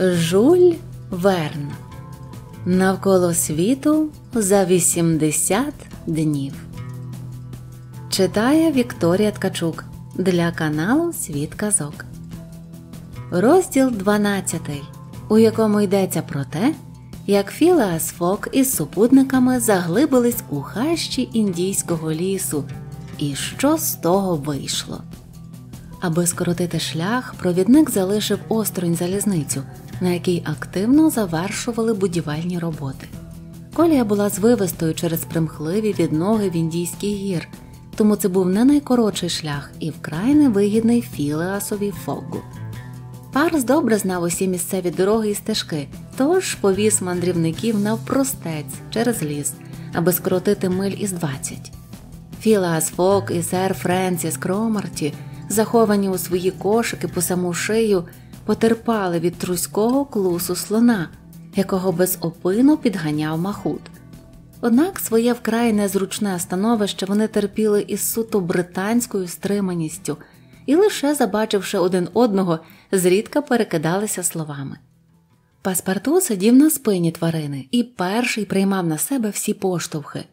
Жуль Верн Навколо світу за 80 днів. Читає Вікторія Ткачук для каналу Світ Казок. Розділ 12, у якому йдеться про те, як Філеас Фок із супутниками заглибились у хащі індійського лісу, і що з того вийшло. Аби скоротити шлях, провідник залишив осторонь залізницю на якій активно завершували будівельні роботи. Колія була звивистою через примхливі відноги в індійський гір, тому це був не найкоротший шлях і вкрай невигідний філеасові фогу. Парс добре знав усі місцеві дороги і стежки, тож повіз мандрівників навпростець через ліс, аби скоротити миль із 20. Філас Фок і сер Френсіс Кромарті, заховані у свої кошики по саму шию, потерпали від труського клусу слона, якого безопину підганяв махут. Однак своє вкрай незручне становище вони терпіли із суто британською стриманістю і, лише забачивши один одного, зрідка перекидалися словами. Паспарту сидів на спині тварини і перший приймав на себе всі поштовхи.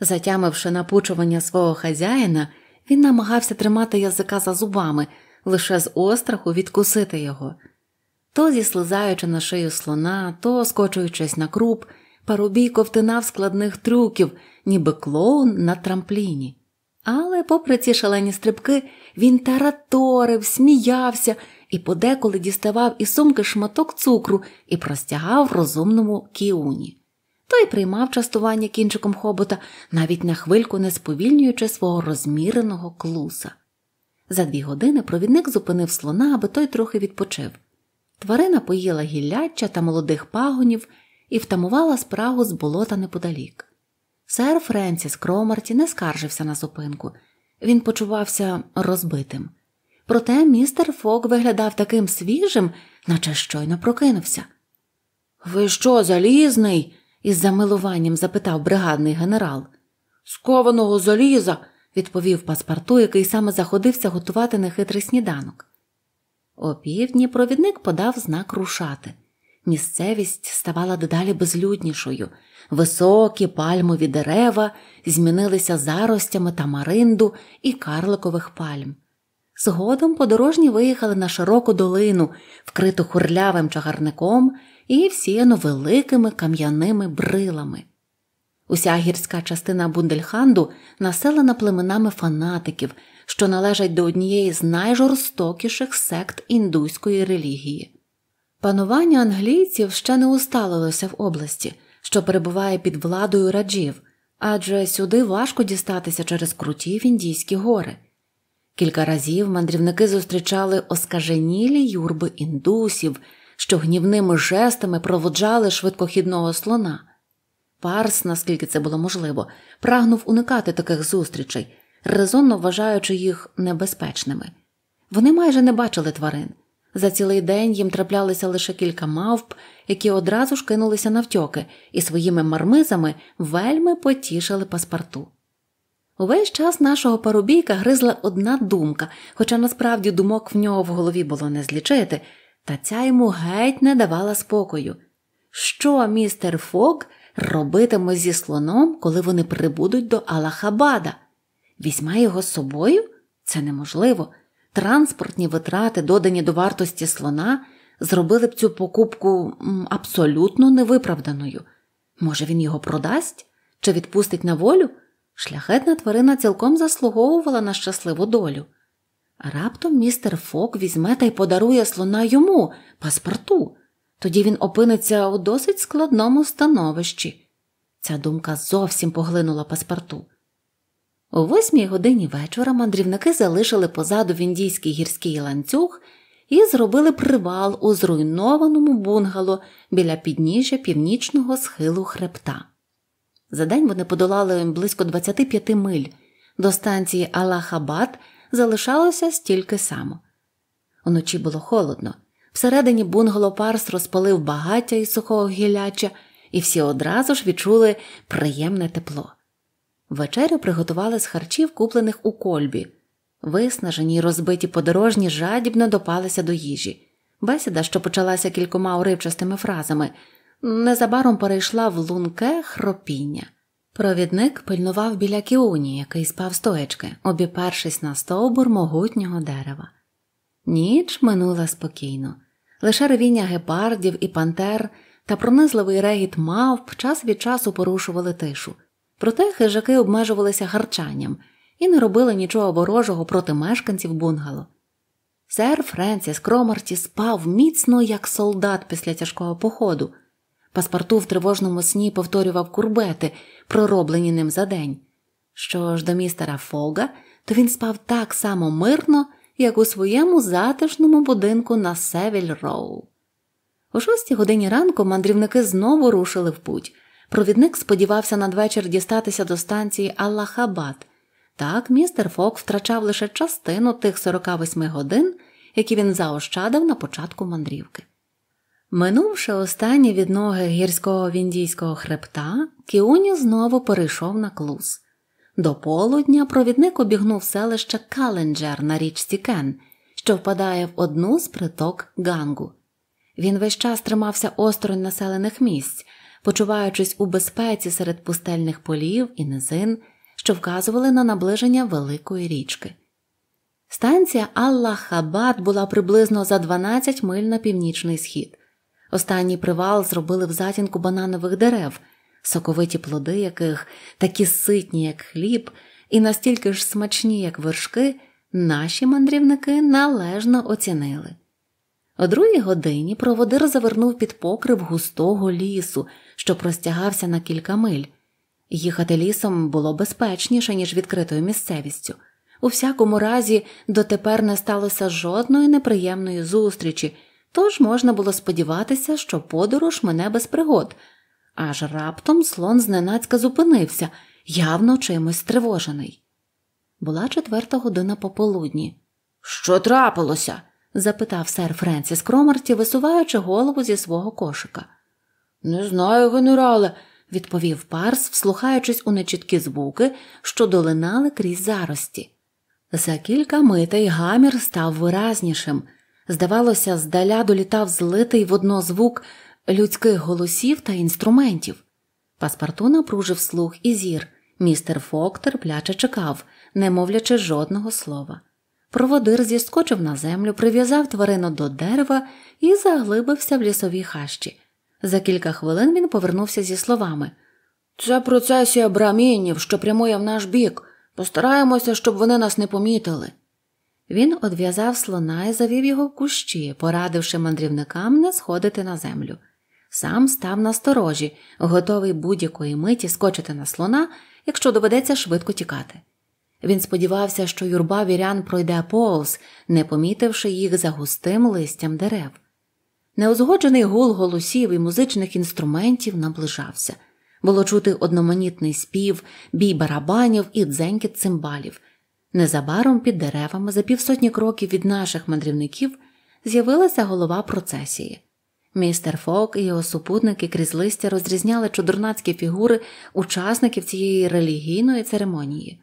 Затямивши напучування свого хазяїна, він намагався тримати язика за зубами, лише з остраху відкусити його, то зіслизаючи на шию слона, то скочуючись на круп, парубій ковтинав складних трюків, ніби клоун на трампліні. Але, попри ці шалені стрибки, він тараторив, сміявся і подеколи діставав із сумки шматок цукру і простягав розумному кіуні. Той приймав частування кінчиком хобота, навіть на хвильку не сповільнюючи свого розміреного клуса. За дві години провідник зупинив слона, аби той трохи відпочив. Тварина поїла гілляча та молодих пагонів і втамувала спрагу з болота неподалік. Сер Френсіс Кромарті не скаржився на зупинку. Він почувався розбитим. Проте містер Фок виглядав таким свіжим, наче щойно прокинувся. Ви що, залізний? із замилуванням запитав бригадний генерал. Скованого заліза відповів паспарту, який саме заходився готувати нехитрий сніданок. О півдні провідник подав знак рушати. Місцевість ставала дедалі безлюднішою. Високі пальмові дерева змінилися заростями тамаринду і карликових пальм. Згодом подорожні виїхали на широку долину, вкриту хурлявим чагарником і всіяну великими кам'яними брилами. Уся гірська частина Бундельханду населена племенами фанатиків, що належать до однієї з найжорстокіших сект індуської релігії. Панування англійців ще не усталилося в області, що перебуває під владою раджів, адже сюди важко дістатися через круті Індійські гори. Кілька разів мандрівники зустрічали оскаженілі юрби індусів, що гнівними жестами проводжали швидкохідного слона. Парс, наскільки це було можливо, прагнув уникати таких зустрічей, резонно вважаючи їх небезпечними. Вони майже не бачили тварин. За цілий день їм траплялися лише кілька мавп, які одразу ж кинулися навтьоки і своїми мармизами вельми потішили паспорту. Увесь час нашого парубійка гризла одна думка, хоча насправді думок в нього в голові було не злічити, та ця йому геть не давала спокою. Що містер Фок робитиме зі слоном, коли вони прибудуть до Алахабада? Візьме його з собою? Це неможливо. Транспортні витрати, додані до вартості слона, зробили б цю покупку абсолютно невиправданою. Може, він його продасть чи відпустить на волю? Шляхетна тварина цілком заслуговувала на щасливу долю. Раптом містер Фок візьме та й подарує слона йому паспорту тоді він опиниться у досить складному становищі. Ця думка зовсім поглинула паспорту. О восьмій годині вечора мандрівники залишили позаду в індійський гірський ланцюг і зробили привал у зруйнованому бунгало біля підніжжя північного схилу хребта. За день вони подолали близько 25 миль. До станції Аллахабад залишалося стільки само. Уночі було холодно. Всередині бунгало парс розпалив багаття із сухого гіляча, і всі одразу ж відчули приємне тепло. Вечерю приготували з харчів, куплених у кольбі. Виснажені й розбиті подорожні жадібно допалися до їжі. Бесіда, що почалася кількома уривчастими фразами, незабаром перейшла в лунке хропіння. Провідник пильнував біля кіуні, який спав стоячки, обіпершись на стовбур могутнього дерева. Ніч минула спокійно. Лише ревіння гепардів і пантер та пронизливий регіт мавп час від часу порушували тишу. Проте хижаки обмежувалися гарчанням і не робили нічого ворожого проти мешканців бунгало. Сер Френсіс Кромарті спав міцно, як солдат після тяжкого походу. Паспарту в тривожному сні повторював курбети, пророблені ним за день. Що ж до містера Фога, то він спав так само мирно як у своєму затишному будинку на Севіль Роу. О шостій годині ранку мандрівники знову рушили в путь. Провідник сподівався надвечір дістатися до станції Аллахабад. Так, містер Фок втрачав лише частину тих 48 годин, які він заощадив на початку мандрівки. Минувши останні від ноги гірського віндійського хребта, Кіуні знову перейшов на клуз. До полудня провідник обігнув селище Календжер на річці Кен, що впадає в одну з приток гангу. Він весь час тримався осторонь населених місць, почуваючись у безпеці серед пустельних полів і низин, що вказували на наближення великої річки. Станція Аллахабад була приблизно за 12 миль на північний схід. Останній привал зробили в затінку бананових дерев, соковиті плоди яких, такі ситні, як хліб, і настільки ж смачні, як вершки, наші мандрівники належно оцінили. О другій годині проводир завернув під покрив густого лісу, що простягався на кілька миль. Їхати лісом було безпечніше, ніж відкритою місцевістю. У всякому разі, дотепер не сталося жодної неприємної зустрічі, тож можна було сподіватися, що подорож мене без пригод, Аж раптом слон зненацька зупинився, явно чимось стривожений. Була четверта година пополудні. Що трапилося? запитав сер Френсіс Кромарті, висуваючи голову зі свого кошика. Не знаю, генерале, відповів парс, вслухаючись у нечіткі звуки, що долинали крізь зарості. За кілька митей гамір став виразнішим. Здавалося, здаля долітав злитий в одно звук людських голосів та інструментів. Паспарту напружив слух і зір. Містер Фок терпляче чекав, не мовлячи жодного слова. Проводир зіскочив на землю, прив'язав тварину до дерева і заглибився в лісовій хащі. За кілька хвилин він повернувся зі словами Це процесія брамінів, що прямує в наш бік. Постараємося, щоб вони нас не помітили. Він одв'язав слона і завів його в кущі, порадивши мандрівникам не сходити на землю сам став на сторожі, готовий будь-якої миті скочити на слона, якщо доведеться швидко тікати. Він сподівався, що юрба вірян пройде повз, не помітивши їх за густим листям дерев. Неозгоджений гул голосів і музичних інструментів наближався. Було чути одноманітний спів, бій барабанів і дзенькіт цимбалів. Незабаром під деревами за півсотні кроків від наших мандрівників з'явилася голова процесії. Містер Фок і його супутники крізь листя розрізняли чудернацькі фігури учасників цієї релігійної церемонії.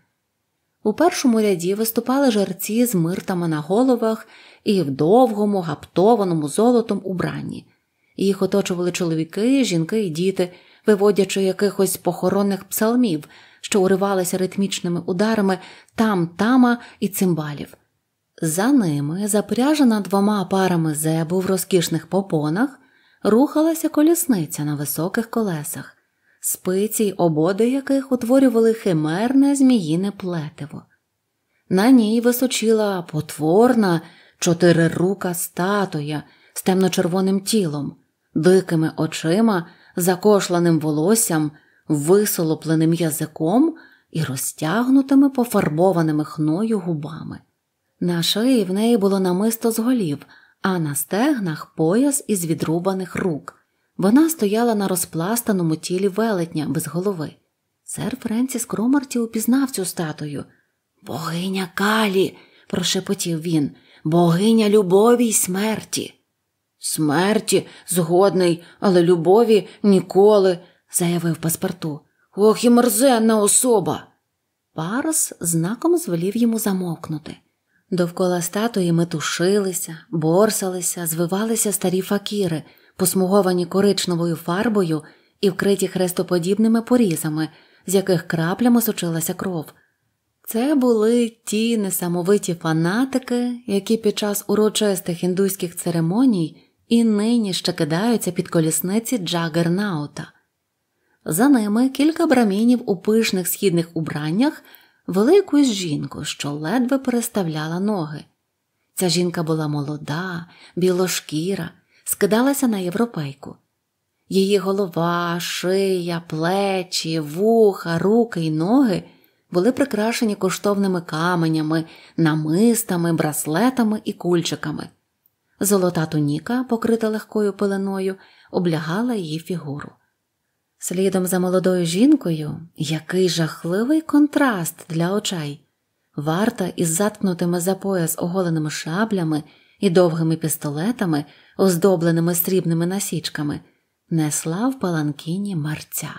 У першому ряді виступали жерці з миртами на головах і в довгому, гаптованому золотом убранні. Їх оточували чоловіки, жінки і діти, виводячи якихось похоронних псалмів, що уривалися ритмічними ударами там тама і цимбалів. За ними, запряжена двома парами зебу в розкішних попонах, рухалася колісниця на високих колесах, спиці й ободи яких утворювали химерне зміїне плетиво. На ній височила потворна чотирирука статуя з темно-червоним тілом, дикими очима, закошланим волоссям, висолопленим язиком і розтягнутими пофарбованими хною губами. На шиї в неї було намисто з голів, а на стегнах пояс із відрубаних рук. Вона стояла на розпластаному тілі велетня без голови. Сер Френсіс Кромарті упізнав цю статую. Богиня Калі, прошепотів він, богиня любові й смерті. Смерті згодний, але любові ніколи, заявив паспорту. Ох і мерзенна особа. Парос знаком звелів йому замовкнути. Довкола статуї метушилися, борсалися, звивалися старі факіри, посмуговані коричневою фарбою і вкриті хрестоподібними порізами, з яких краплями сочилася кров. Це були ті несамовиті фанатики, які під час урочистих індуських церемоній і нині ще кидаються під колісниці Джагернаута. За ними кілька брамінів у пишних східних убраннях вели жінку, що ледве переставляла ноги. Ця жінка була молода, білошкіра, скидалася на європейку. Її голова, шия, плечі, вуха, руки й ноги були прикрашені коштовними каменями, намистами, браслетами і кульчиками. Золота туніка, покрита легкою пеленою, облягала її фігуру. Слідом за молодою жінкою який жахливий контраст для очей. Варта із заткнутими за пояс оголеними шаблями і довгими пістолетами, оздобленими срібними насічками, несла в паланкіні марця.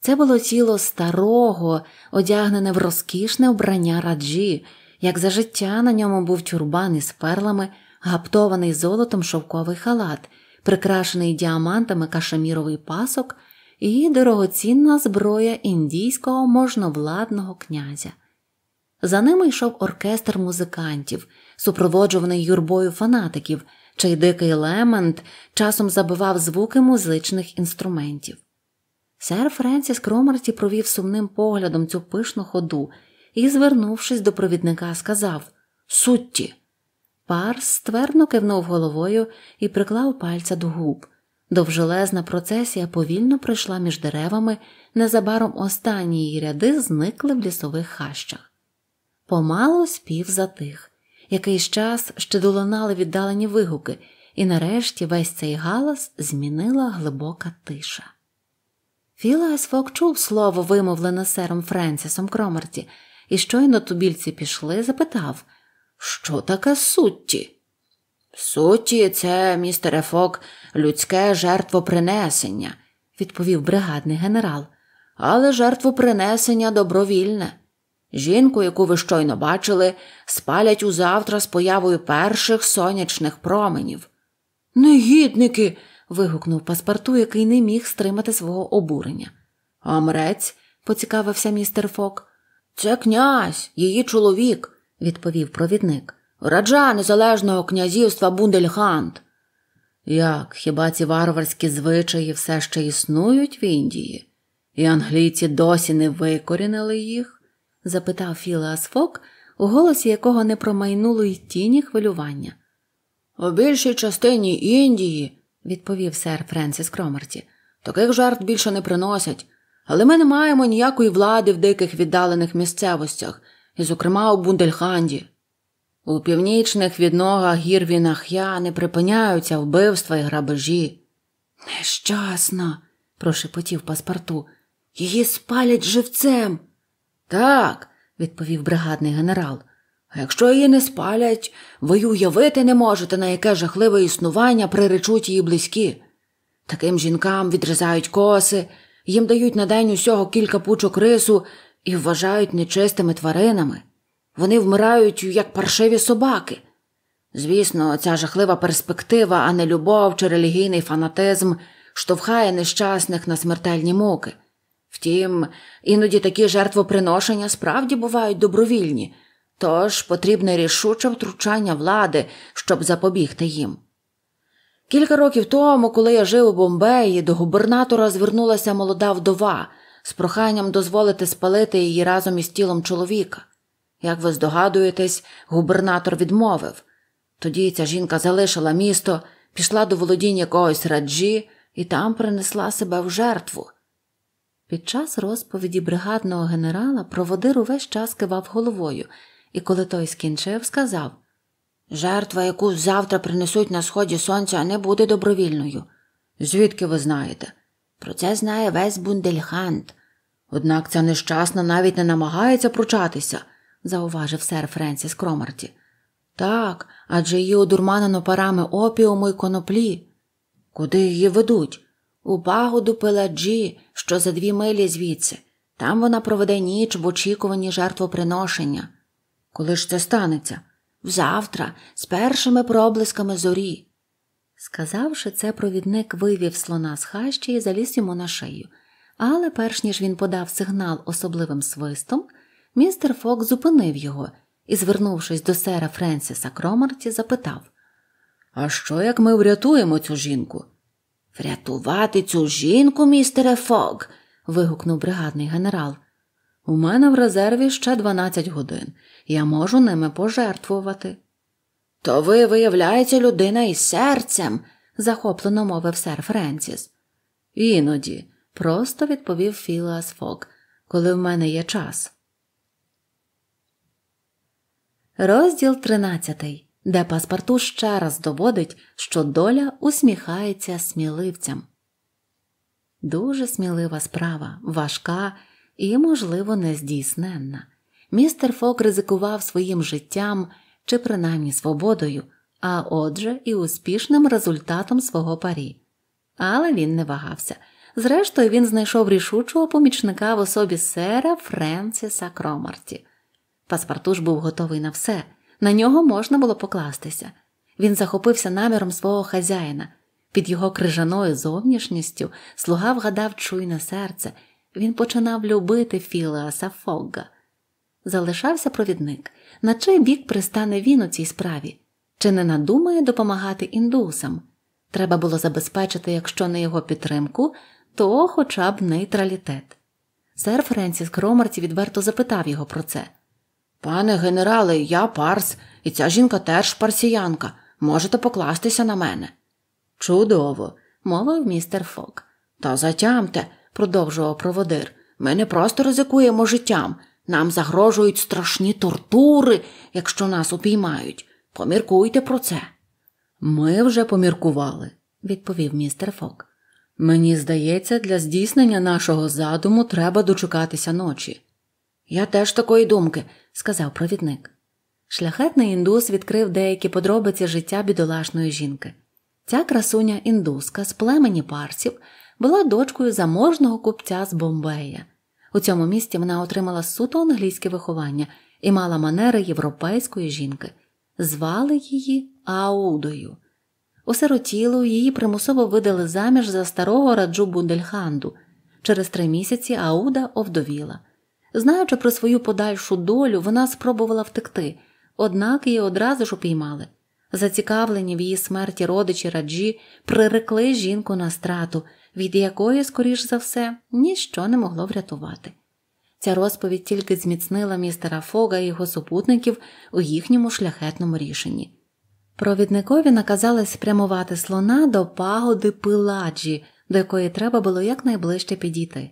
Це було тіло старого, одягнене в розкішне вбрання раджі, як за життя на ньому був тюрбан із перлами, гаптований золотом шовковий халат, прикрашений діамантами кашеміровий пасок, і дорогоцінна зброя індійського можновладного князя. За ними йшов оркестр музикантів, супроводжуваний юрбою фанатиків, чий дикий лемент часом забивав звуки музичних інструментів. Сер Френсіс Кромарті провів сумним поглядом цю пишну ходу і, звернувшись до провідника, сказав Сутті. Парс ствердно кивнув головою і приклав пальця до губ. Довжелезна процесія повільно пройшла між деревами, незабаром останні її ряди зникли в лісових хащах. Помало спів затих, якийсь час ще долинали віддалені вигуки, і нарешті весь цей галас змінила глибока тиша. Філас Фок чув слово, вимовлене сером Френсісом Кромерті, і щойно тубільці пішли, запитав Що таке сутті? В суті, це, містере Фок, людське жертвопринесення, відповів бригадний генерал, але жертвопринесення добровільне. Жінку, яку ви щойно бачили, спалять узавтра з появою перших сонячних променів. Негідники. вигукнув паспарту, який не міг стримати свого обурення. Амрець, поцікавився містер Фок. Це князь, її чоловік, відповів провідник раджа Незалежного князівства Бундельханд. Як хіба ці варварські звичаї все ще існують в Індії, і англійці досі не викорінили їх? запитав Філа Асфок, у голосі якого не промайнуло й тіні хвилювання. У більшій частині Індії, відповів сер Френсіс Кромерті, таких жарт більше не приносять, але ми не маємо ніякої влади в диких віддалених місцевостях, і, зокрема, у Бундельханді. У північних відногах гір Вінах'я не припиняються вбивства і грабежі. Нещасна, прошепотів паспорту. Її спалять живцем. Так, відповів бригадний генерал. А якщо її не спалять, ви уявити не можете, на яке жахливе існування приречуть її близькі. Таким жінкам відрізають коси, їм дають на день усього кілька пучок рису і вважають нечистими тваринами. Вони вмирають, як паршиві собаки. Звісно, ця жахлива перспектива, а не любов чи релігійний фанатизм штовхає нещасних на смертельні муки. Втім, іноді такі жертвоприношення справді бувають добровільні, тож потрібне рішуче втручання влади, щоб запобігти їм. Кілька років тому, коли я жив у Бомбеї, до губернатора звернулася молода вдова з проханням дозволити спалити її разом із тілом чоловіка. Як ви здогадуєтесь, губернатор відмовив. Тоді ця жінка залишила місто, пішла до володінь якогось раджі і там принесла себе в жертву. Під час розповіді бригадного генерала проводир увесь час кивав головою, і коли той скінчив, сказав Жертва, яку завтра принесуть на сході сонця, не буде добровільною. Звідки ви знаєте? Про це знає весь Бундельхант. Однак ця нещасна навіть не намагається пручатися зауважив сер Френсіс Кромарті. Так, адже її одурманено парами опіуму й коноплі. Куди її ведуть? У пагоду пеладжі, що за дві милі звідси. Там вона проведе ніч в очікуванні жертвоприношення. Коли ж це станеться? Взавтра, з першими проблисками зорі. Сказавши це, провідник вивів слона з хащі і заліз йому на шию. Але перш ніж він подав сигнал особливим свистом, містер Фок зупинив його і, звернувшись до сера Френсіса Кромарті, запитав А що як ми врятуємо цю жінку? Врятувати цю жінку, містере Фок. вигукнув бригадний генерал. У мене в резерві ще 12 годин. Я можу ними пожертвувати. То ви, виявляється, людина із серцем, захоплено мовив сер Френсіс. Іноді, просто відповів Філас Фок, коли в мене є час. Розділ 13, де паспорту ще раз доводить, що доля усміхається сміливцям. Дуже смілива справа, важка і, можливо, нездійсненна. Містер Фок ризикував своїм життям чи принаймні свободою, а отже, і успішним результатом свого парі. Але він не вагався. Зрештою, він знайшов рішучого помічника в особі сера Френсіса Кромарті. Паспартуш був готовий на все, на нього можна було покластися. Він захопився наміром свого хазяїна. Під його крижаною зовнішністю слуга вгадав чуйне серце, він починав любити Філеаса Фогга. Залишався провідник, на чий бік пристане він у цій справі, чи не надумає допомагати індусам? Треба було забезпечити, якщо не його підтримку, то хоча б нейтралітет. Сер Френсіс Кромарті відверто запитав його про це. Пане генерале, я парс, і ця жінка теж парсіянка. Можете покластися на мене. Чудово, мовив містер Фок. Та затямте, продовжував проводир. Ми не просто ризикуємо життям. Нам загрожують страшні тортури, якщо нас упіймають. Поміркуйте про це. Ми вже поміркували, відповів містер Фок. Мені здається, для здійснення нашого задуму треба дочекатися ночі. Я теж такої думки, сказав провідник. Шляхетний індус відкрив деякі подробиці життя бідолашної жінки. Ця красуня індуска з племені парсів була дочкою заможного купця з Бомбея. У цьому місті вона отримала суто англійське виховання і мала манери європейської жінки, звали її Аудою. Осиротілу її примусово видали заміж за старого раджу Бундельханду. Через три місяці Ауда овдовіла. Знаючи про свою подальшу долю, вона спробувала втекти, однак її одразу ж упіймали. Зацікавлені в її смерті родичі раджі прирекли жінку на страту, від якої, скоріш за все, ніщо не могло врятувати. Ця розповідь тільки зміцнила містера Фога і його супутників у їхньому шляхетному рішенні. Провідникові наказали спрямувати слона до пагоди пиладжі, до якої треба було якнайближче підійти.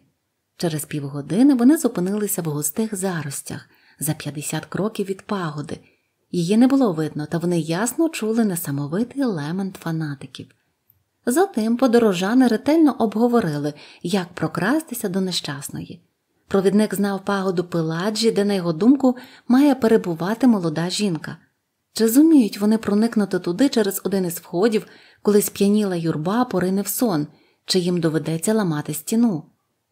Через півгодини вони зупинилися в густих заростях за 50 кроків від пагоди. Її не було видно, та вони ясно чули несамовитий лемент фанатиків. Затим подорожани ретельно обговорили, як прокрастися до нещасної. Провідник знав пагоду пеладжі, де, на його думку, має перебувати молода жінка. Чи зуміють вони проникнути туди через один із входів, коли сп'яніла юрба порине в сон, чи їм доведеться ламати стіну?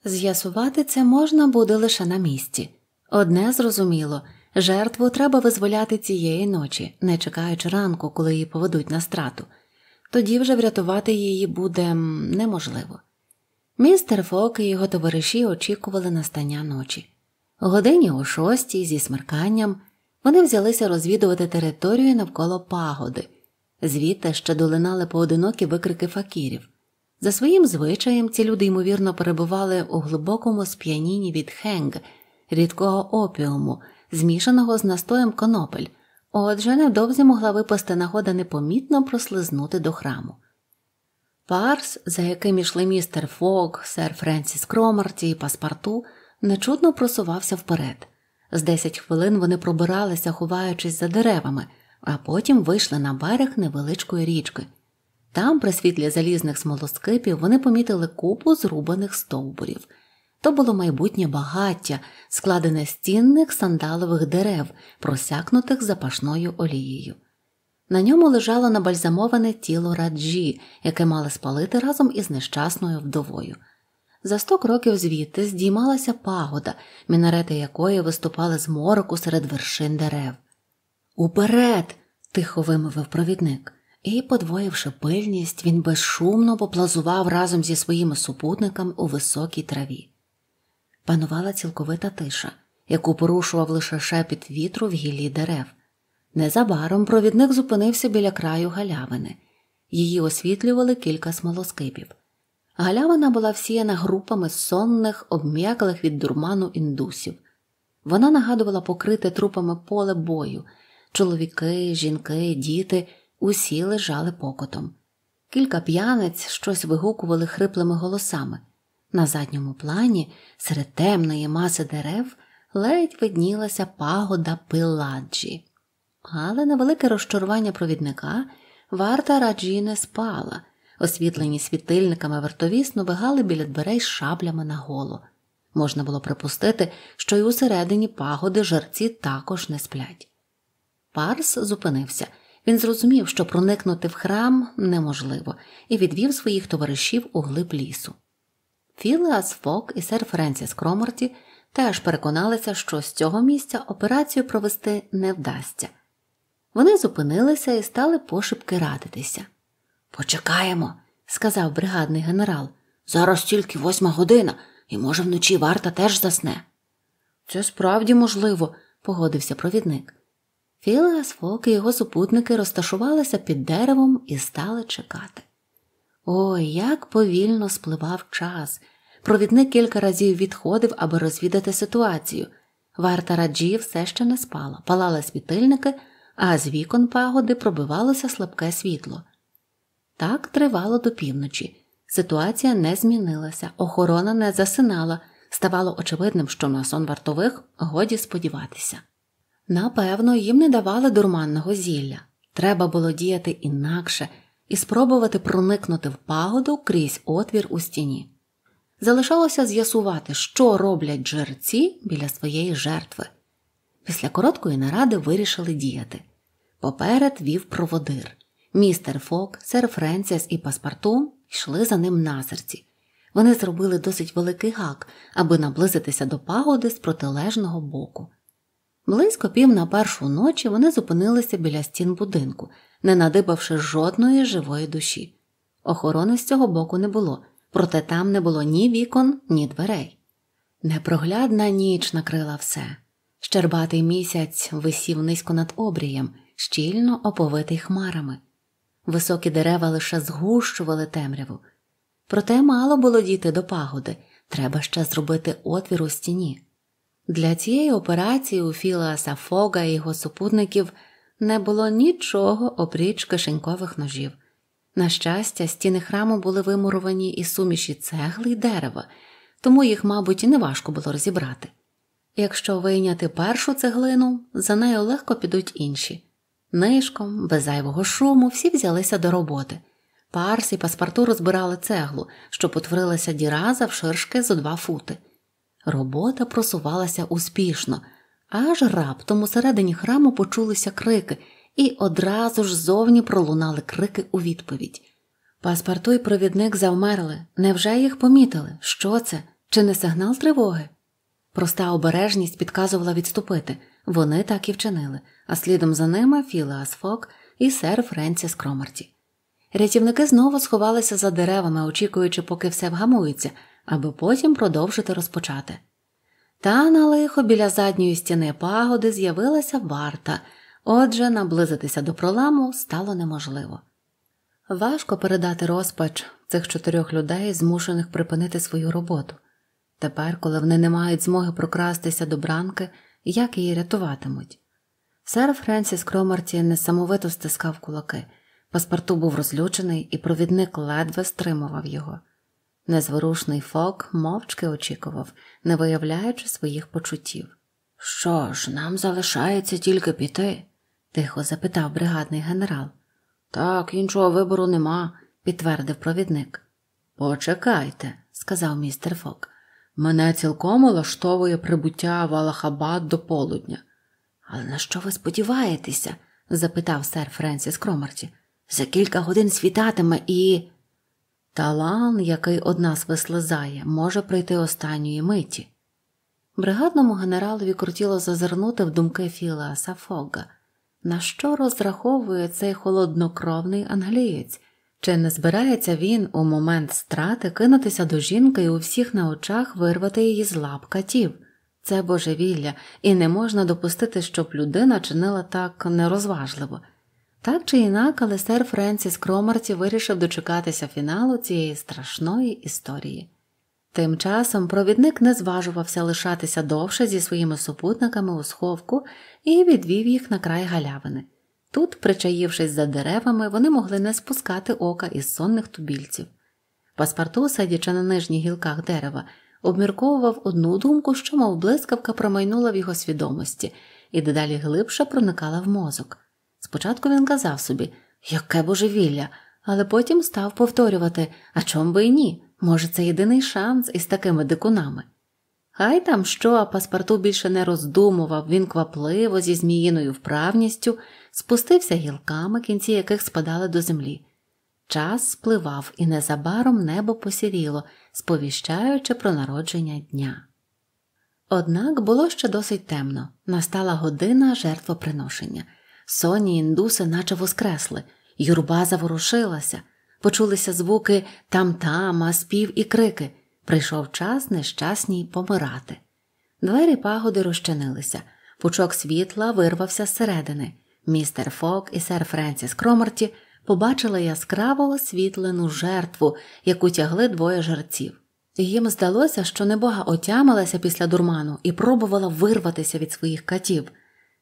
З'ясувати це можна буде лише на місці. Одне зрозуміло жертву треба визволяти цієї ночі, не чекаючи ранку, коли її поведуть на страту, тоді вже врятувати її буде неможливо. Містер Фок і його товариші очікували настання ночі. Годині о шостій, зі смерканням, вони взялися розвідувати територію навколо пагоди, звідти ще долинали поодинокі викрики факірів. За своїм звичаєм, ці люди, ймовірно, перебували у глибокому сп'янінні від хенг, рідкого опіуму, змішаного з настоєм конопель, отже, невдовзі могла випасти нагода непомітно прослизнути до храму. Парс, за яким ішли містер Фок, сер Френсіс Кромарті і паспарту, нечутно просувався вперед. З десять хвилин вони пробиралися, ховаючись за деревами, а потім вийшли на берег невеличкої річки. Там, при світлі залізних смолоскипів, вони помітили купу зрубаних стовбурів. То було майбутнє багаття, складене з цінних сандалових дерев, просякнутих запашною олією. На ньому лежало набальзамоване тіло раджі, яке мали спалити разом із нещасною вдовою. За сто кроків звідти здіймалася пагода, мінарети якої виступали з мороку серед вершин дерев. Уперед! тихо вимовив провідник і, подвоївши пильність, він безшумно поплазував разом зі своїми супутниками у високій траві. Панувала цілковита тиша, яку порушував лише шепіт вітру в гіллі дерев. Незабаром провідник зупинився біля краю галявини. Її освітлювали кілька смолоскипів. Галявина була всіяна групами сонних, обм'яклих від дурману індусів. Вона нагадувала покрите трупами поле бою чоловіки, жінки, діти усі лежали покотом. Кілька п'яниць щось вигукували хриплими голосами. На задньому плані, серед темної маси дерев, ледь виднілася пагода пиладжі. Але на велике розчарування провідника варта раджі не спала, освітлені світильниками вартовісно вигали біля дверей шаблями наголо. Можна було припустити, що й усередині пагоди жерці також не сплять. Парс зупинився він зрозумів, що проникнути в храм неможливо, і відвів своїх товаришів у глиб лісу. Філеас Фок і сер Френсіс Кроморті теж переконалися, що з цього місця операцію провести не вдасться. Вони зупинилися і стали пошепки радитися. Почекаємо, сказав бригадний генерал. Зараз тільки восьма година, і, може, вночі варта теж засне. Це справді можливо, погодився провідник. Філеас Фок і його супутники розташувалися під деревом і стали чекати. Ой, як повільно спливав час. Провідник кілька разів відходив, аби розвідати ситуацію. Варта раджі все ще не спала, палали світильники, а з вікон пагоди пробивалося слабке світло. Так тривало до півночі. Ситуація не змінилася, охорона не засинала, ставало очевидним, що на сон вартових годі сподіватися. Напевно, їм не давали дурманного зілля. Треба було діяти інакше і спробувати проникнути в пагоду крізь отвір у стіні. Залишалося з'ясувати, що роблять жерці біля своєї жертви. Після короткої наради вирішили діяти. Поперед вів проводир. Містер Фок, сер Френсіс і паспарту йшли за ним на серці. Вони зробили досить великий гак, аби наблизитися до пагоди з протилежного боку. Близько пів на першу ночі вони зупинилися біля стін будинку, не надибавши жодної живої душі. Охорони з цього боку не було, проте там не було ні вікон, ні дверей. Непроглядна ніч накрила все. Щербатий місяць висів низько над обрієм, щільно оповитий хмарами. Високі дерева лише згущували темряву. Проте мало було дійти до пагоди, треба ще зробити отвір у стіні. Для цієї операції у Філаса Фога і його супутників не було нічого опріч кишенькових ножів. На щастя, стіни храму були вимуровані із суміші цегли й дерева, тому їх, мабуть, і неважко було розібрати. Якщо вийняти першу цеглину, за нею легко підуть інші. Нишком, без зайвого шуму, всі взялися до роботи. Парс і паспорту розбирали цеглу, що потворилася діра завширшки зо два фути. Робота просувалася успішно, аж раптом у середині храму почулися крики, і одразу ж зовні пролунали крики у відповідь. Паспорту й провідник завмерли. Невже їх помітили? Що це? Чи не сигнал тривоги? Проста обережність підказувала відступити. Вони так і вчинили, а слідом за ними Філеас Фок і сер Френсіс Кромарті. Рятівники знову сховалися за деревами, очікуючи, поки все вгамується, аби потім продовжити розпочати. Та на лихо біля задньої стіни пагоди з'явилася варта, отже, наблизитися до проламу стало неможливо. Важко передати розпач цих чотирьох людей, змушених припинити свою роботу. Тепер, коли вони не мають змоги прокрастися до бранки, як її рятуватимуть. Сер Френсіс Кромарті несамовито стискав кулаки. паспорту був розлючений, і провідник ледве стримував його. Незворушний Фок мовчки очікував, не виявляючи своїх почуттів. Що ж, нам залишається тільки піти? тихо запитав бригадний генерал. Так, іншого вибору нема, підтвердив провідник. Почекайте, сказав містер Фок. Мене цілком улаштовує прибуття в до полудня. Але на що ви сподіваєтеся? запитав сер Френсіс Кромарті. За кілька годин світатиме і. Талан, який од нас вислизає, може прийти останньої миті. Бригадному генералові крутіло зазирнути в думки Філаса Фога, на що розраховує цей холоднокровний англієць, чи не збирається він у момент страти кинутися до жінки і у всіх на очах вирвати її з лап катів? Це божевілля, і не можна допустити, щоб людина чинила так нерозважливо. Так чи інак, але сер Френсіс Кромарті вирішив дочекатися фіналу цієї страшної історії. Тим часом провідник не зважувався лишатися довше зі своїми супутниками у сховку і відвів їх на край галявини. Тут, причаївшись за деревами, вони могли не спускати ока із сонних тубільців. Паспарту, сидячи на нижніх гілках дерева, обмірковував одну думку, що, мов блискавка, промайнула в його свідомості і дедалі глибше проникала в мозок. Спочатку він казав собі, яке божевілля, але потім став повторювати, а чом би і ні, може, це єдиний шанс із такими дикунами. Хай там що, а паспорту більше не роздумував, він квапливо зі зміїною вправністю спустився гілками, кінці яких спадали до землі. Час спливав, і незабаром небо посіріло, сповіщаючи про народження дня. Однак було ще досить темно настала година жертвоприношення. Соні індуси наче воскресли, юрба заворушилася, почулися звуки там-тама, спів і крики. Прийшов час нещасній помирати. Двері пагоди розчинилися, пучок світла вирвався зсередини. Містер Фок і сер Френсіс Кромарті побачили яскраво освітлену жертву, яку тягли двоє жерців. Їм здалося, що небога отямилася після дурману і пробувала вирватися від своїх катів.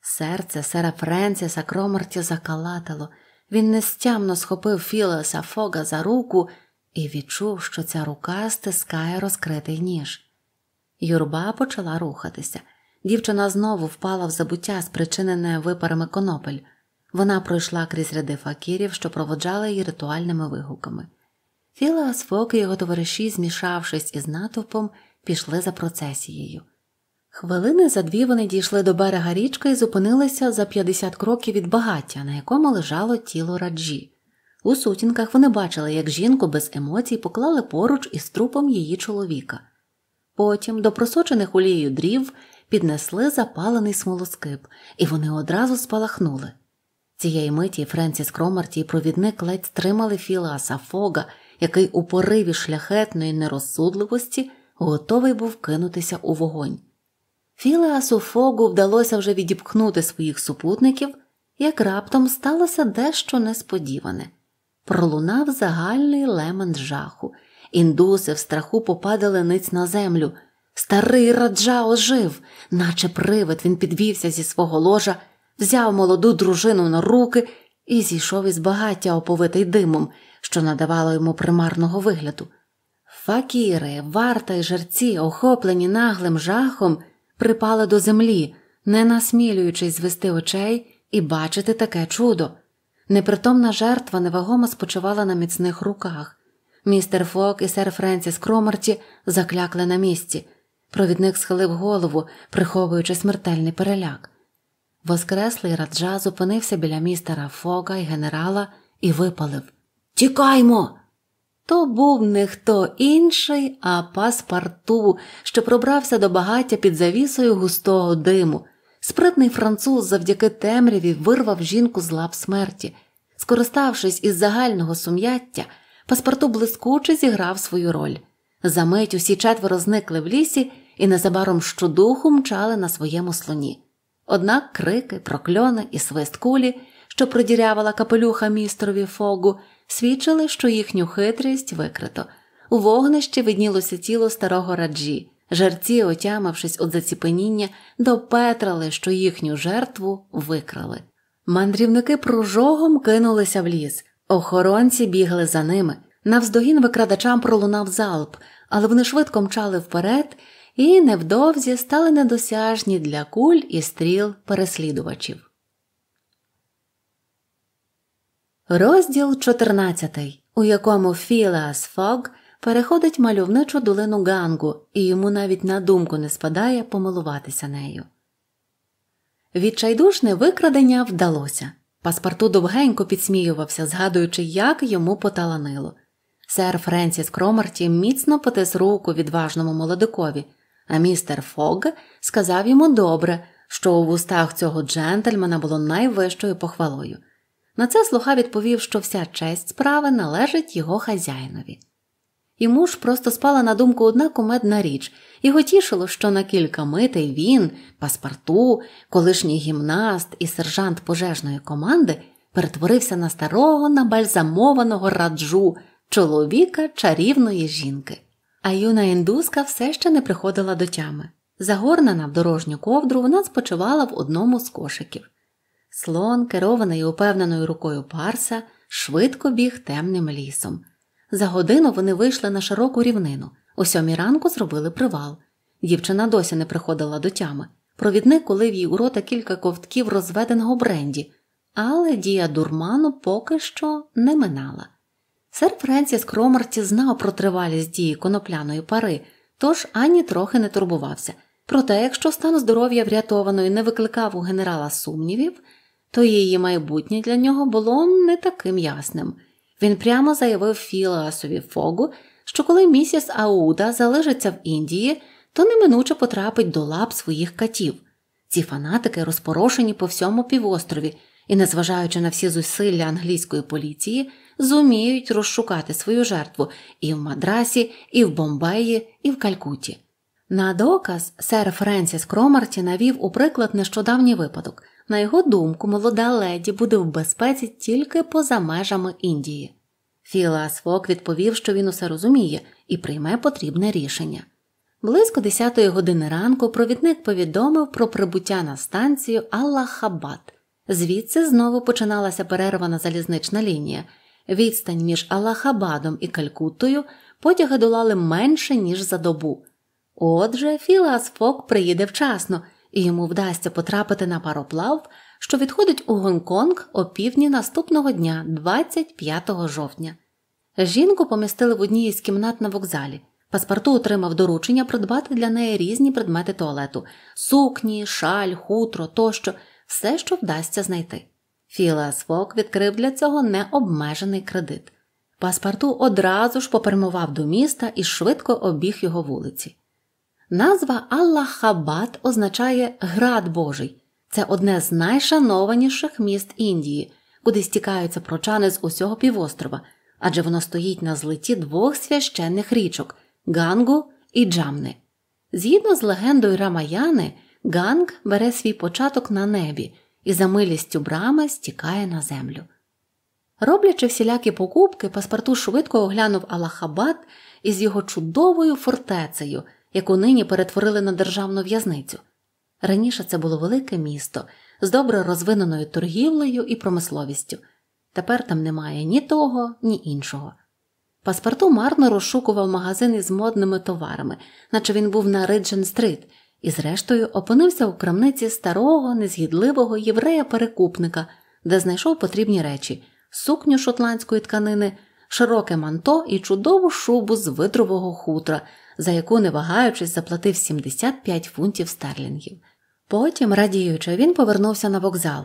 Серце сера Френсіса Кромерті закалатало. Він нестямно схопив Філеса Фога за руку і відчув, що ця рука стискає розкритий ніж. Юрба почала рухатися. Дівчина знову впала в забуття, спричинене випарами конопель. Вона пройшла крізь ряди факірів, що проводжали її ритуальними вигуками. Філеас Фок і його товариші, змішавшись із натовпом, пішли за процесією. Хвилини за дві вони дійшли до берега річки і зупинилися за 50 кроків від багаття, на якому лежало тіло раджі. У сутінках вони бачили, як жінку без емоцій поклали поруч із трупом її чоловіка. Потім до просочених олією дрів піднесли запалений смолоскип, і вони одразу спалахнули. Цієї миті Френсіс Кромарті і провідник ледь стримали Філаса Фога, який у пориві шляхетної нерозсудливості готовий був кинутися у вогонь. Філеасу Фогу вдалося вже відіпхнути своїх супутників, як раптом сталося дещо несподіване. Пролунав загальний лемент жаху. Індуси в страху попадали ниць на землю. Старий раджа ожив, наче привид, він підвівся зі свого ложа, взяв молоду дружину на руки і зійшов із багаття, оповитий димом, що надавало йому примарного вигляду. Факіри, варта й жерці, охоплені наглим жахом припала до землі, не насмілюючись звести очей і бачити таке чудо. Непритомна жертва невагомо спочивала на міцних руках. Містер Фок і сер Френсіс Кромарті заклякли на місці. Провідник схилив голову, приховуючи смертельний переляк. Воскреслий раджа зупинився біля містера Фока і генерала і випалив Тікаймо! То був не хто інший, а паспорту, що пробрався до багаття під завісою густого диму. Спритний француз завдяки темряві вирвав жінку з лап смерті. Скориставшись із загального сум'яття, паспорту блискуче зіграв свою роль. За мить усі четверо зникли в лісі і незабаром щодуху мчали на своєму слоні. Однак крики, прокльони і свист кулі, що продірявила капелюха містрові фогу свідчили, що їхню хитрість викрито. У вогнищі виднілося тіло старого раджі. Жерці, отямившись від заціпеніння, допетрали, що їхню жертву викрали. Мандрівники пружогом кинулися в ліс, охоронці бігли за ними. Навздогін викрадачам пролунав залп, але вони швидко мчали вперед і невдовзі стали недосяжні для куль і стріл переслідувачів. Розділ 14, у якому Філеас Фог переходить мальовничу долину Гангу, і йому навіть на думку не спадає помилуватися нею. Відчайдушне викрадення вдалося. Паспарту довгенько підсміювався, згадуючи, як йому поталанило. Сер Френсіс Кромарті міцно потис руку відважному молодикові, а містер Фог сказав йому добре, що у вустах цього джентльмена було найвищою похвалою. На це слуга відповів, що вся честь справи належить його хазяїнові. Йому ж просто спала на думку одна кумедна річ, його тішило, що на кілька митей він, паспорту, колишній гімнаст і сержант пожежної команди перетворився на старого набальзамованого раджу, чоловіка чарівної жінки. А юна індуска все ще не приходила до тями. Загорнена в дорожню ковдру, вона спочивала в одному з кошиків. Слон, керований упевненою рукою парса, швидко біг темним лісом. За годину вони вийшли на широку рівнину, о сьомій ранку зробили привал. Дівчина досі не приходила до тями. Провідник улив їй у рота кілька ковтків розведеного бренді, але дія дурману поки що не минала. Сер Френсіс Кромарті знав про тривалість дії конопляної пари, тож ані трохи не турбувався. Проте, якщо стан здоров'я врятованої не викликав у генерала сумнівів, то її майбутнє для нього було не таким ясним. Він прямо заявив Філасові Фогу, що коли місіс Ауда залишиться в Індії, то неминуче потрапить до лап своїх катів. Ці фанатики розпорошені по всьому півострові і, незважаючи на всі зусилля англійської поліції, зуміють розшукати свою жертву і в Мадрасі, і в Бомбеї, і в Калькуті. На доказ сер Френсіс Кромарті навів у приклад нещодавній випадок. На його думку, молода леді буде в безпеці тільки поза межами Індії. Філас Фок відповів, що він усе розуміє і прийме потрібне рішення. Близько 10-ї години ранку провідник повідомив про прибуття на станцію Аллахабад. Звідси знову починалася перервана залізнична лінія. Відстань між Аллахабадом і Калькуттою потяги долали менше, ніж за добу. Отже, Філас Фок приїде вчасно і йому вдасться потрапити на пароплав, що відходить у Гонконг о півдні наступного дня, 25 жовтня. Жінку помістили в одній із кімнат на вокзалі. Паспорту отримав доручення придбати для неї різні предмети туалету сукні, шаль, хутро тощо, все, що вдасться знайти. Філас Фок відкрив для цього необмежений кредит. Паспорту одразу ж попермував до міста і швидко обіг його вулиці. Назва Аллахабад означає град Божий. Це одне з найшанованіших міст Індії, куди стікаються прочани з усього півострова, адже воно стоїть на злиті двох священних річок Гангу і Джамни. Згідно з легендою Рамаяни, Ганг бере свій початок на небі і за милістю брами стікає на землю. Роблячи всілякі покупки, паспорту швидко оглянув Аллахабад із його чудовою фортецею яку нині перетворили на державну в'язницю. Раніше це було велике місто з добре розвиненою торгівлею і промисловістю. Тепер там немає ні того, ні іншого. Паспорту марно розшукував магазин із модними товарами, наче він був на Риджен Стрит, і, зрештою, опинився у крамниці старого, незгідливого єврея-перекупника, де знайшов потрібні речі сукню шотландської тканини, широке манто і чудову шубу з видрового хутра за яку, не вагаючись, заплатив 75 фунтів стерлінгів. Потім, радіючи, він повернувся на вокзал,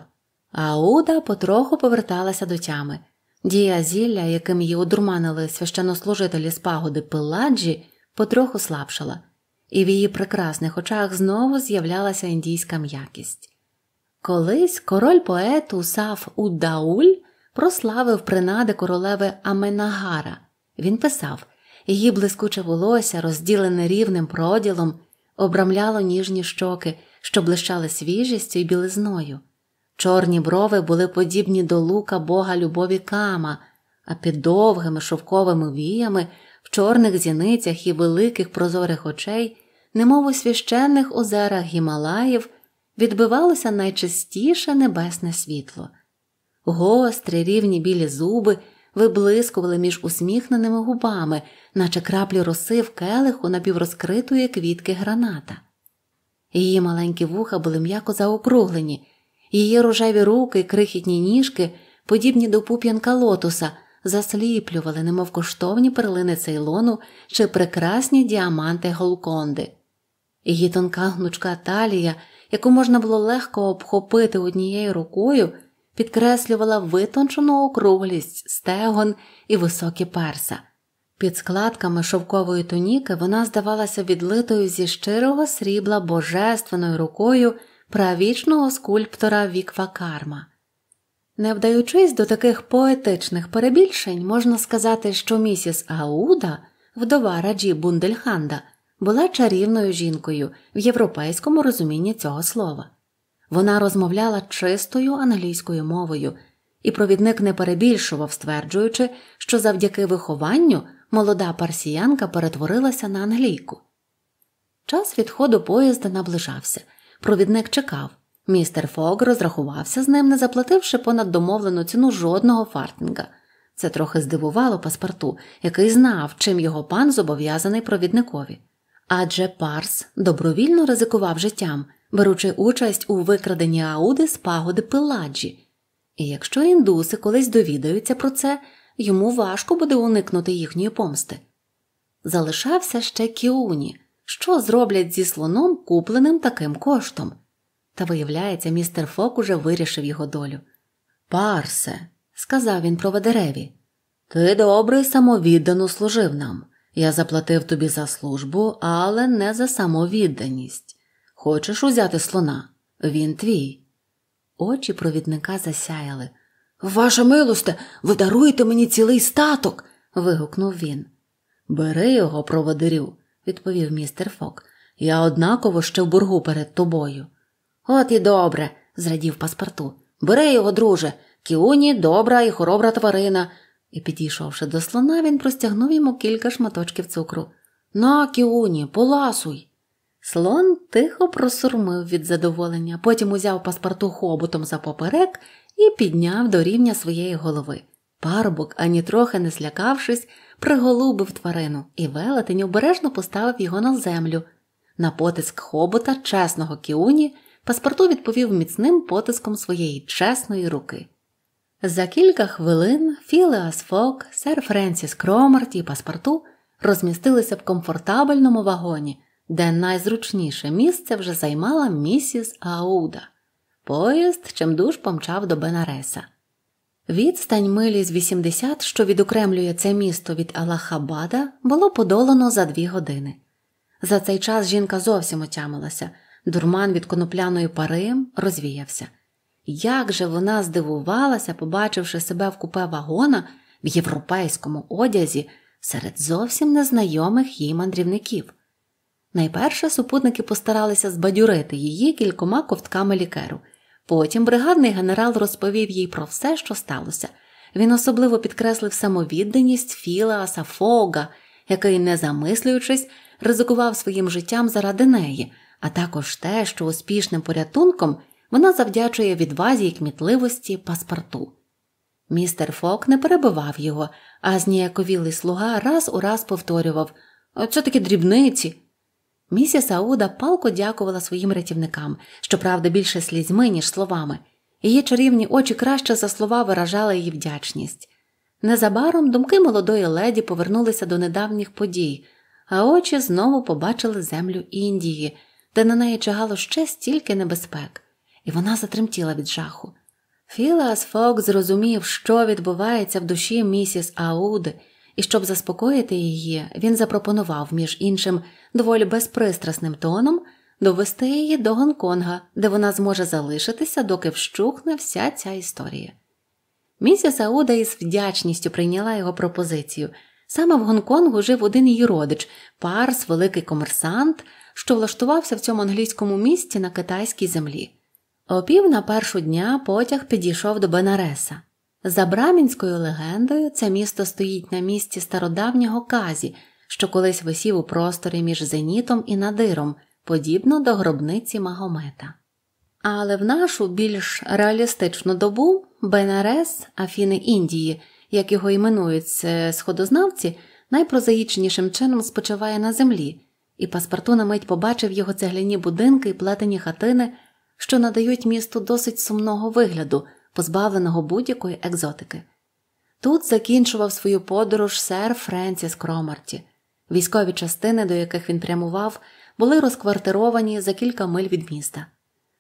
Ауда потроху поверталася до тями. Дія зілля, яким її одурманили священнослужителі з пагоди Пеладжі, потроху слабшала, і в її прекрасних очах знову з'являлася індійська м'якість. Колись король поету Усаф Удауль прославив принади королеви Аменагара. Він писав її блискуче волосся, розділене рівним проділом, обрамляло ніжні щоки, що блищали свіжістю і білизною. Чорні брови були подібні до лука бога любові кама, а під довгими шовковими віями в чорних зіницях і великих прозорих очей, немов у священних озерах Гімалаїв, відбивалося найчистіше небесне світло. Гострі рівні білі зуби виблискували між усміхненими губами, наче краплі роси в келиху напіврозкритої квітки граната. Її маленькі вуха були м'яко заокруглені, її рожеві руки, крихітні ніжки, подібні до пуп'янка лотоса, засліплювали, немов коштовні перлини цейлону чи прекрасні діаманти голконди. Її тонка гнучка талія, яку можна було легко обхопити однією рукою підкреслювала витончену округлість стегон і високі перса. Під складками шовкової туніки вона здавалася відлитою зі щирого срібла божественною рукою правічного скульптора Віква Карма. Не вдаючись до таких поетичних перебільшень, можна сказати, що місіс Ауда, вдова раджі Бундельханда, була чарівною жінкою в європейському розумінні цього слова. Вона розмовляла чистою англійською мовою, і провідник не перебільшував, стверджуючи, що завдяки вихованню молода парсіянка перетворилася на англійку. Час відходу поїзда наближався. Провідник чекав. Містер Фог розрахувався з ним, не заплативши понад домовлену ціну жодного фартинга. Це трохи здивувало паспорту, який знав, чим його пан зобов'язаний провідникові. Адже парс добровільно ризикував життям беручи участь у викраденні Ауди з пагоди Пеладжі. І якщо індуси колись довідаються про це, йому важко буде уникнути їхньої помсти. Залишався ще Кіуні, що зроблять зі слоном, купленим таким коштом. Та виявляється, містер Фок уже вирішив його долю. Парсе, сказав він проведереві, ти добре самовіддано служив нам. Я заплатив тобі за службу, але не за самовідданість. Хочеш узяти слона? Він твій. Очі провідника засяяли. Ваша милосте, ви даруєте мені цілий статок. вигукнув він. Бери його, проводирю, відповів містер Фок. Я однаково ще в боргу перед тобою. От і добре, зрадів паспорту. Бери його, друже. Кіуні добра і хоробра тварина. І, підійшовши до слона, він простягнув йому кілька шматочків цукру. На, кіуні, поласуй. Слон тихо просурмив від задоволення, потім узяв паспорту хоботом за поперек і підняв до рівня своєї голови. Парубок, ані трохи не злякавшись, приголубив тварину і велетень обережно поставив його на землю. На потиск хобота, чесного кіуні, паспорту відповів міцним потиском своєї чесної руки. За кілька хвилин Філеас Фок, сер Френсіс Кромарт і паспорту розмістилися в комфортабельному вагоні де найзручніше місце вже займала місіс Ауда. Поїзд чимдуж помчав до Бенареса. Відстань милі з 80, що відокремлює це місто від Аллахабада, було подолано за дві години. За цей час жінка зовсім отямилася, дурман від конопляної пари розвіявся. Як же вона здивувалася, побачивши себе в купе вагона в європейському одязі серед зовсім незнайомих їй мандрівників. Найперше супутники постаралися збадюрити її кількома ковтками лікеру. Потім бригадний генерал розповів їй про все, що сталося. Він особливо підкреслив самовідданість Філа Асафога, який, не замислюючись, ризикував своїм життям заради неї, а також те, що успішним порятунком вона завдячує відвазі і кмітливості паспорту. Містер Фок не перебивав його, а зніяковілий слуга раз у раз повторював Це такі дрібниці. Місіс Ауда палко дякувала своїм рятівникам, щоправда, більше слізьми, ніж словами. Її чарівні очі краще за слова виражали її вдячність. Незабаром думки молодої леді повернулися до недавніх подій, а очі знову побачили землю Індії, де на неї чагало ще стільки небезпек, і вона затремтіла від жаху. Філас Фок зрозумів, що відбувається в душі місіс Ауди, і щоб заспокоїти її, він запропонував, між іншим, доволі безпристрасним тоном довести її до Гонконга, де вона зможе залишитися, доки вщухне вся ця історія. Місіс Ауда із вдячністю прийняла його пропозицію. Саме в Гонконгу жив один її родич, парс, великий комерсант, що влаштувався в цьому англійському місті на китайській землі. Опів на першу дня потяг підійшов до Бенареса. За брамінською легендою, це місто стоїть на місці стародавнього казі, що колись висів у просторі між зенітом і надиром, подібно до гробниці Магомета. Але в нашу більш реалістичну добу Бенарес, Афіни Індії, як його іменують сходознавці, найпрозаїчнішим чином спочиває на землі, і паспорту на мить побачив його цегляні будинки і плетені хатини, що надають місту досить сумного вигляду позбавленого будь-якої екзотики. Тут закінчував свою подорож сер Френсіс Кромарті. Військові частини, до яких він прямував, були розквартировані за кілька миль від міста.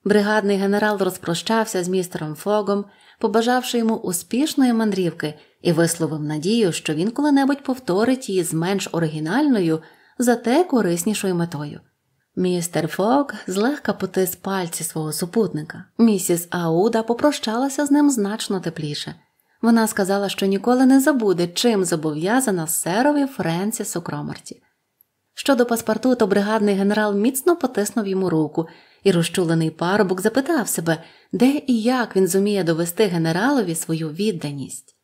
Бригадний генерал розпрощався з містером Фогом, побажавши йому успішної мандрівки, і висловив надію, що він коли-небудь повторить її з менш оригінальною, зате кориснішою метою. Містер Фок злегка потис пальці свого супутника. Місіс Ауда попрощалася з ним значно тепліше. Вона сказала, що ніколи не забуде, чим зобов'язана серові Френсісу Кромарті. Щодо паспорту, то бригадний генерал міцно потиснув йому руку, і розчулений парубок запитав себе, де і як він зуміє довести генералові свою відданість.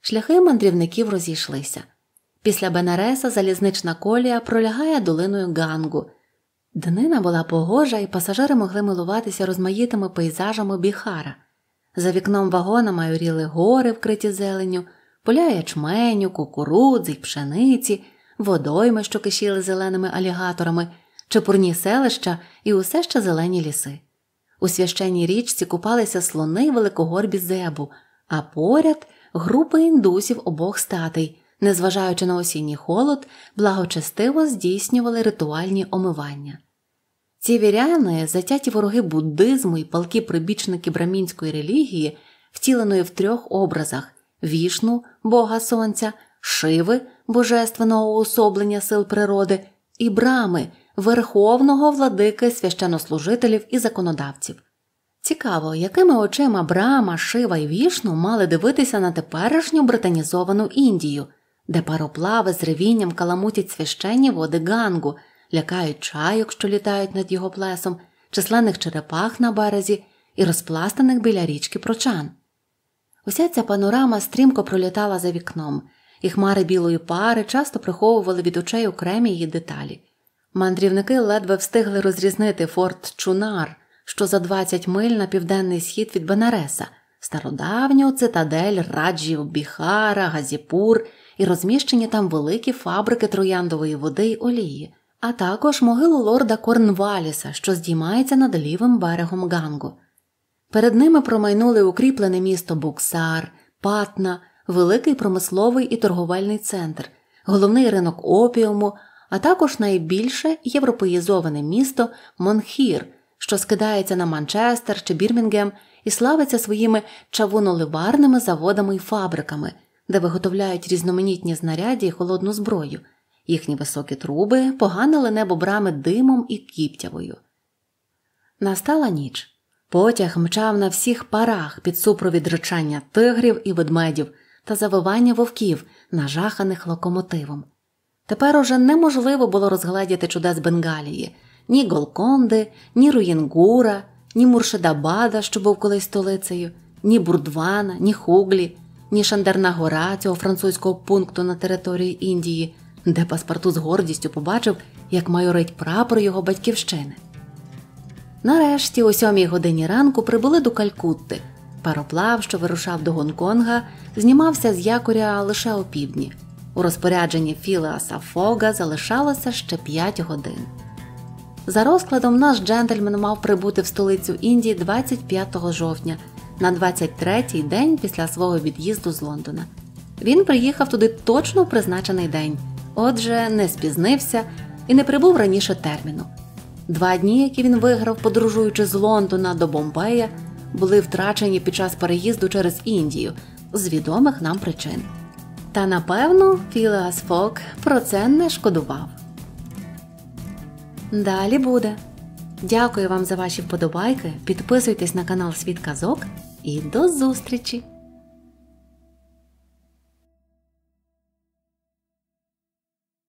Шляхи мандрівників розійшлися. Після Бенареса залізнична колія пролягає долиною гангу. Днина була погожа, і пасажири могли милуватися розмаїтими пейзажами біхара. За вікном вагона майоріли гори, вкриті зеленю, поля ячменю, кукурудзи й пшениці, водойми, що кишіли зеленими алігаторами, чепурні селища і усе ще зелені ліси. У священній річці купалися слони великогорбі зебу, а поряд групи індусів обох статей, незважаючи на осінній холод, благочестиво здійснювали ритуальні омивання. Ці віряни, затяті вороги буддизму і палки прибічники брамінської релігії, втіленої в трьох образах вішну, бога сонця, шиви, божественного уособлення сил природи, і брами, верховного владики священнослужителів і законодавців. Цікаво, якими очима Брама, Шива і вішну мали дивитися на теперішню британізовану Індію, де пароплави з ревінням каламутять священні води Гангу – лякають чайок, що літають над його плесом, численних черепах на березі і розпластаних біля річки прочан. Уся ця панорама стрімко пролітала за вікном, і хмари білої пари часто приховували від очей окремі її деталі. Мандрівники ледве встигли розрізнити форт Чунар, що за 20 миль на південний схід від Бенареса, стародавню цитадель раджів Біхара, Газіпур і розміщені там великі фабрики трояндової води й олії а також могилу лорда Корнваліса, що здіймається над лівим берегом гангу. Перед ними промайнули укріплене місто Буксар, Патна, великий промисловий і торговельний центр, головний ринок опіуму, а також найбільше європеїзоване місто Монхір, що скидається на Манчестер чи Бірмінгем і славиться своїми чавуноливарними заводами і фабриками, де виготовляють різноманітні знаряді і холодну зброю. Їхні високі труби поганили небо брами димом і кіптявою. Настала ніч. Потяг мчав на всіх парах під супровід речання тигрів і ведмедів та завивання вовків, нажаханих локомотивом. Тепер уже неможливо було розгледіти чудес Бенгалії ні Голконди, ні руїнгура, ні Муршидабада, що був колись столицею, ні Бурдвана, ні Хуглі, ні Шандерна гора цього французького пункту на території Індії де паспорту з гордістю побачив, як майорить прапор його батьківщини. Нарешті, о сьомій годині ранку, прибули до Калькутти. Пароплав, що вирушав до Гонконга, знімався з якоря лише опівдні. У розпорядженні Філеаса Фога залишалося ще 5 годин. За розкладом, наш джентльмен мав прибути в столицю Індії 25 жовтня, на 23-й день після свого від'їзду з Лондона. Він приїхав туди точно в призначений день отже, не спізнився і не прибув раніше терміну. Два дні, які він виграв, подорожуючи з Лондона до Бомбея, були втрачені під час переїзду через Індію з відомих нам причин. Та напевно Філеас Фок про це не шкодував. Далі буде. Дякую вам за ваші вподобайки. Підписуйтесь на канал Світ Казок і до зустрічі!